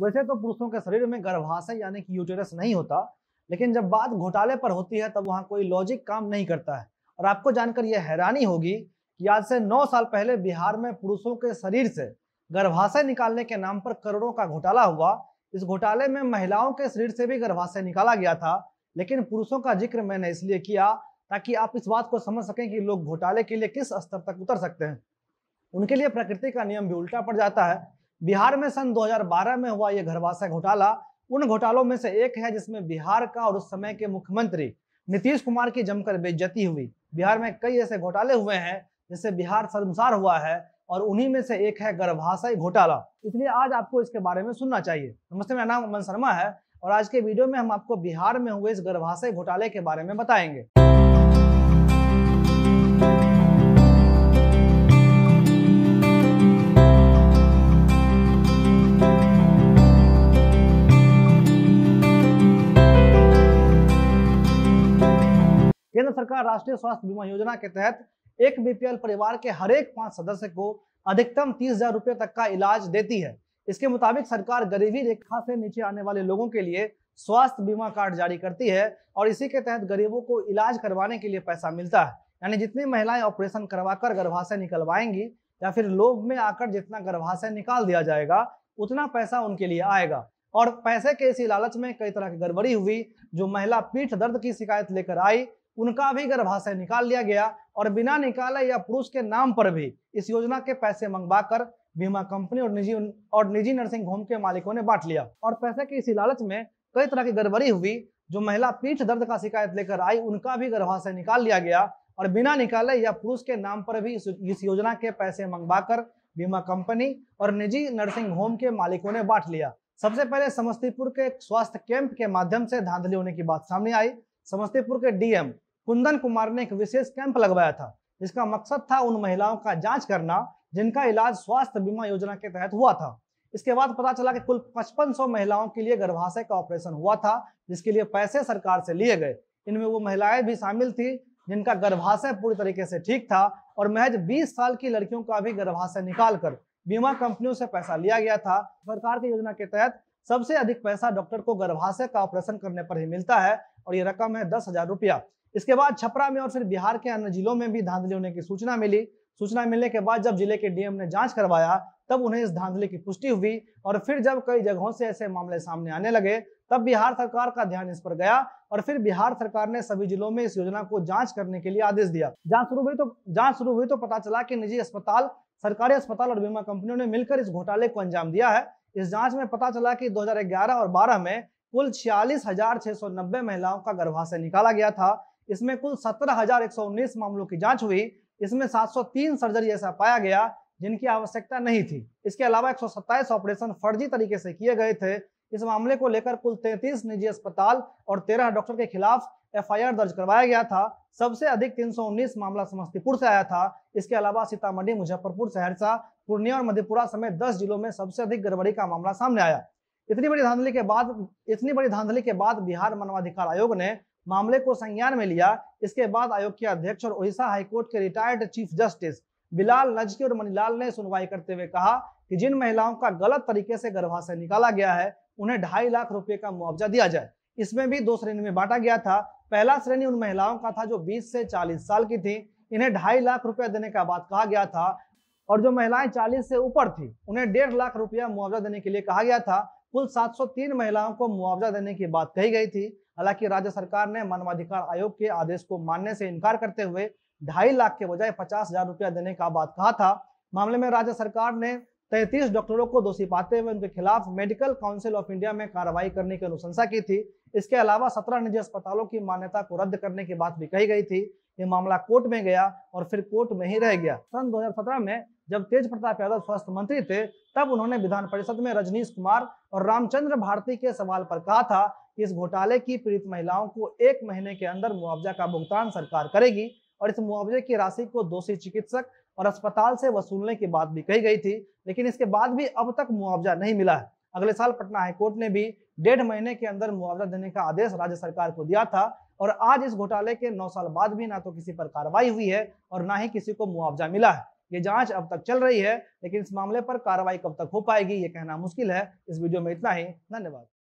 वैसे तो पुरुषों के शरीर में गर्भाशय यानी कि यूटेरस नहीं होता लेकिन जब बात घोटाले पर होती है तब वहाँ कोई लॉजिक काम नहीं करता है और आपको जानकर यह हैरानी होगी कि आज से नौ साल पहले बिहार में पुरुषों के शरीर से गर्भाशय निकालने के नाम पर करोड़ों का घोटाला हुआ इस घोटाले में महिलाओं के शरीर से भी गर्भाशय निकाला गया था लेकिन पुरुषों का जिक्र मैंने इसलिए किया ताकि आप इस बात को समझ सकें कि लोग घोटाले के लिए किस स्तर तक उतर सकते हैं उनके लिए प्रकृति का नियम भी उल्टा पड़ जाता है बिहार में सन 2012 में हुआ यह घरवासा घोटाला उन घोटालों में से एक है जिसमें बिहार का और उस समय के मुख्यमंत्री नीतीश कुमार की जमकर बेज्जती हुई बिहार में कई ऐसे घोटाले हुए हैं जिससे बिहार शर्मसार हुआ है और उन्हीं में से एक है गर्भाशय घोटाला इसलिए आज आपको इसके बारे में सुनना चाहिए नमस्ते मेरा नाम अमन शर्मा है और आज के वीडियो में हम आपको बिहार में हुए इस गर्भाशय घोटाले के बारे में बताएंगे केंद्र सरकार राष्ट्रीय स्वास्थ्य बीमा योजना के तहत एक बीपीएल परिवार के हर एक पांच सदस्य को अधिकतम तीस हजार रुपये तक का इलाज देती है इसके मुताबिक सरकार गरीबी रेखा से नीचे आने वाले लोगों के लिए स्वास्थ्य बीमा कार्ड जारी करती है और इसी के तहत गरीबों को इलाज करवाने के लिए पैसा मिलता है यानी जितनी महिलाएं ऑपरेशन करवाकर गर्भाशय निकलवाएंगी या फिर लोभ में आकर जितना गर्भाशय निकाल दिया जाएगा उतना पैसा उनके लिए आएगा और पैसे के इसी लालच में कई तरह की गड़बड़ी हुई जो महिला पीठ दर्द की शिकायत लेकर आई उनका भी गर्भाशय निकाल लिया गया और बिना निकाले या पुरुष के नाम पर भी इस योजना के पैसे मंगवाकर बीमा कंपनी और निजी और निजी नर्सिंग होम के मालिकों ने बांट लिया और पैसे की इसी लालच में कई तरह की गड़बड़ी हुई जो महिला पीठ दर्द का शिकायत लेकर आई उनका भी गर्भाशय निकाल लिया गया और बिना निकाले या पुरुष के नाम पर भी इस योजना के पैसे मंगवाकर बीमा कंपनी और निजी नर्सिंग होम के मालिकों ने बांट लिया सबसे पहले समस्तीपुर के एक स्वास्थ्य कैंप के माध्यम से धांधली होने की बात सामने आई समस्तीपुर के डीएम कुंदन कुमार ने एक विशेष कैंप लगवाया था जिसका मकसद था उन महिलाओं का जांच करना जिनका इलाज स्वास्थ्य बीमा योजना के तहत हुआ था इसके बाद पता चला कि कुल 5500 महिलाओं के लिए गर्भाशय का ऑपरेशन हुआ था जिसके लिए पैसे सरकार से लिए गए इनमें वो महिलाएं भी शामिल थी जिनका गर्भाशय पूरी तरीके से ठीक था और महज बीस साल की लड़कियों का भी गर्भाशय निकाल कर बीमा कंपनियों से पैसा लिया गया था सरकार की योजना के तहत सबसे अधिक पैसा डॉक्टर को गर्भाशय का ऑपरेशन करने पर ही मिलता है और ये रकम है दस हजार रुपया इसके बाद छपरा में और फिर बिहार के अन्य जिलों में भी धांधली होने की सूचना मिली सूचना मिलने के बाद जब जिले के डीएम ने जांच करवाया तब उन्हें इस धांधली की पुष्टि हुई और फिर जब कई जगहों से ऐसे मामले सामने आने लगे तब बिहार सरकार का ध्यान इस पर गया और फिर बिहार सरकार ने सभी जिलों में इस योजना को जांच करने के लिए आदेश दिया जांच शुरू हुई तो जांच शुरू हुई तो पता चला कि निजी अस्पताल सरकारी अस्पताल और बीमा कंपनियों ने मिलकर इस घोटाले को अंजाम दिया है इस जांच में पता चला कि 2011 और 12 में कुल छियालीस हजार छह सौ नब्बे महिलाओं का गर्भाशय निकाला गया था इसमें कुल सत्रह हजार एक सौ उन्नीस मामलों की जांच हुई इसमें सात सौ तीन सर्जरी ऐसा पाया गया जिनकी आवश्यकता नहीं थी इसके अलावा एक सौ सत्ताईस ऑपरेशन फर्जी तरीके से किए गए थे इस मामले को लेकर कुल तैतीस निजी अस्पताल और तेरह डॉक्टर के खिलाफ एफआईआर दर्ज करवाया गया था सबसे अधिक 319 मामला समस्तीपुर से आया था इसके अलावा सीतामढ़ी मुजफ्फरपुर सहरसा पूर्णिया और मधेपुरा समेत दस जिलों में सबसे अधिक गड़बड़ी का मामला सामने आया इतनी बड़ी धांधली के बाद इतनी बड़ी धांधली के बाद बिहार मानवाधिकार आयोग ने मामले को संज्ञान में लिया इसके बाद आयोग के अध्यक्ष और ओडिशा हाईकोर्ट के retired chief justice Bilal Nazki और मनीलाल ने सुनवाई करते हुए कहा कि जिन महिलाओं का गलत तरीके से गर्भाशय निकाला गया है उन्हें ढाई लाख रुपए का मुआवजा दिया जाए इसमें भी दो श्रेणी में बांटा गया था पहला श्रेणी उन महिलाओं का था जो 20 से 40 साल की थी इन्हें ढाई लाख रुपया देने का बात कहा गया था और जो महिलाएं 40 से ऊपर थी उन्हें डेढ़ लाख रुपया मुआवजा देने के लिए कहा गया था कुल 703 महिलाओं को मुआवजा देने की बात कही गई थी हालांकि राज्य सरकार ने मानवाधिकार आयोग के आदेश को मानने से इनकार करते हुए ढाई लाख के बजाय पचास हजार रुपया देने का बात कहा था मामले में राज्य सरकार ने तैतीस डॉक्टरों को दोषी पाते हुए उनके खिलाफ मेडिकल काउंसिल ऑफ इंडिया में कार्रवाई करने की अनुशंसा की थी इसके अलावा सत्रह निजी अस्पतालों की मान्यता को रद्द करने की बात भी कही गई थी ये मामला कोर्ट में गया और फिर कोर्ट में ही रह गया सन 2017 में जब तेज प्रताप यादव स्वास्थ्य मंत्री थे तब उन्होंने विधान परिषद में रजनीश कुमार और रामचंद्र भारती के सवाल पर कहा था कि इस घोटाले की पीड़ित महिलाओं को एक महीने के अंदर मुआवजा का भुगतान सरकार करेगी और इस मुआवजे की राशि को दोषी चिकित्सक और अस्पताल से वसूलने की बात भी कही गई थी लेकिन इसके बाद भी अब तक मुआवजा नहीं मिला है अगले साल पटना हाईकोर्ट ने भी डेढ़ महीने के अंदर मुआवजा देने का आदेश राज्य सरकार को दिया था और आज इस घोटाले के नौ साल बाद भी ना तो किसी पर कार्रवाई हुई है और ना ही किसी को मुआवजा मिला है ये जांच अब तक चल रही है लेकिन इस मामले पर कार्रवाई कब तक हो पाएगी ये कहना मुश्किल है इस वीडियो में इतना ही धन्यवाद